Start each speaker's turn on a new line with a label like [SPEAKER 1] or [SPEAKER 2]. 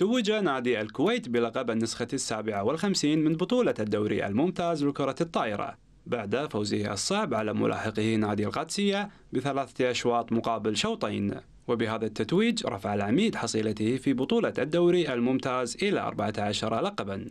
[SPEAKER 1] توج نادي الكويت بلقب النسخة السابعة والخمسين من بطولة الدوري الممتاز لكرة الطائرة بعد فوزه الصعب على ملاحقه نادي القادسية بثلاثة أشواط مقابل شوطين وبهذا التتويج رفع العميد حصيلته في بطولة الدوري الممتاز إلى 14 لقباً